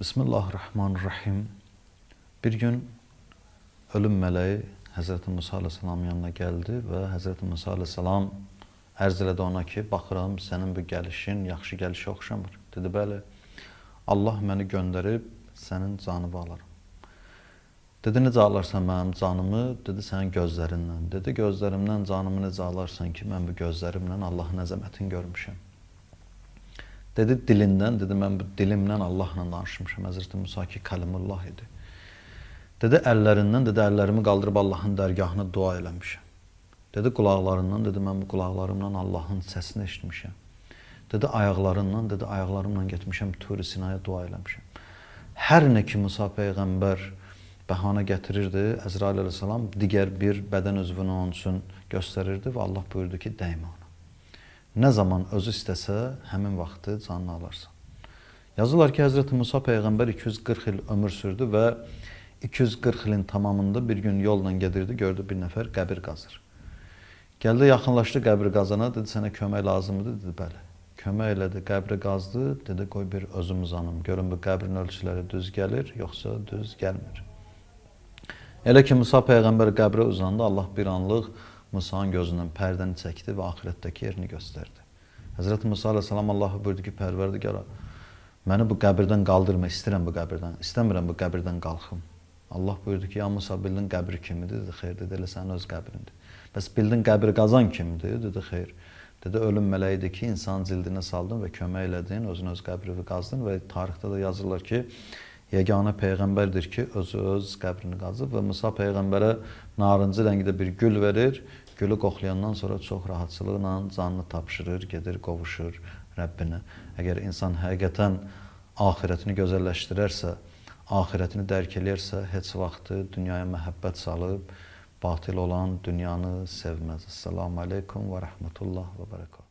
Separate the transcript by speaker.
Speaker 1: Bismillahirrahmanirrahim. Bir gün ölüm mələyi Həzrəti Musa aleyhissalam yanına gəldi və Həzrəti Musa aleyhissalam ərz elədi ona ki, baxıram, sənin bu gəlişin yaxşı gəlişə oxşamır. Dedi, bəli, Allah məni göndərib sənin canını alaram. Dedi, necə alarsan mənim canımı? Dedi, sənin gözlərindən. Dedi, gözlərimdən canımı necə alarsan ki, mən bu gözlərimlə Allah nəzəmətini görmüşəm. Dedi dilindən, dedi mən bu dilimlə Allahla danışmışam. Həzrət Musa ki, kəlimullah idi. Dedi əllərindən, dedi əllərimi qaldırıb Allahın dərgahına dua eləmişəm. Dedi qulaqlarından, dedi mən bu qulaqlarımla Allahın səsini eşitmişəm. Dedi ayaqlarından, dedi ayaqlarımla getmişəm Turi Sinaya dua eləmişəm. Hər nə ki Musa peyğəmbər bəhanə gətirirdi, Əzrail əleyhissalam digər bir bədən üzvünü onun üçün göstərirdi və Allah buyurdu ki, dəymə ona. Nə zaman özü istəsə, həmin vaxtı canını alarsan. Yazırlar ki, Həzrət Musa peyğəmbər 240 il ömür sürdü və 240 ilin tamamında bir gün yolla gedirdi, gördü bir nəfər qəbir qazır. Gəldi, yaxınlaşdı qəbir qazana, dedi, sənə kömək lazımdır, dedi, bəli. Kömək elədi, qəbri qazdı, dedi, qoy bir özüm uzanım, görün bu qəbrin ölçüləri düz gəlir, yoxsa düz gəlmir. Elə ki, Musa peyğəmbər qəbrə uzandı, Allah bir anlıq Musanın gözündən pərdəni çəkdi və axirətdəki yerini göstərdi. Həzrət Musa əleyhissalam Allah buyurdu ki, Pərverdigara, məni bu qəbirdən qaldırma, istəyirəm bu qəbirdən. İstəmirəm bu qəbirdən qalxım. Allah buyurdu ki, ya Musa bildin qəbir kimidir? Dedi, xeyr, dedi, elə sənin öz qəbirindir. Bəs bildin qəbir qazan kimdir? Dedi, xeyr. Dedi, ölüm mələyidir ki, insan cildinə saldın və kömək elədin, özün öz qəbrini qazdın və tarixdə də yazırlar ki, yeganə peyğəmbərdir ki, öz öz qəbrini qazıb və Musa peyğəmbərə narıncı rəngdə bir gül verir. Gülü qoxlayandan sonra çox rahatçılıqla canını tapşırır, gedir, qovuşur Rəbbinə. Əgər insan həqiqətən axirətini gözəlləşdirərsə, axirətini dərk eləyərsə, heç vaxtı dünyaya məhəbbət salıb batil olan dünyanı sevməz. Assalamu alaykum və rahmetullah və bərəkət.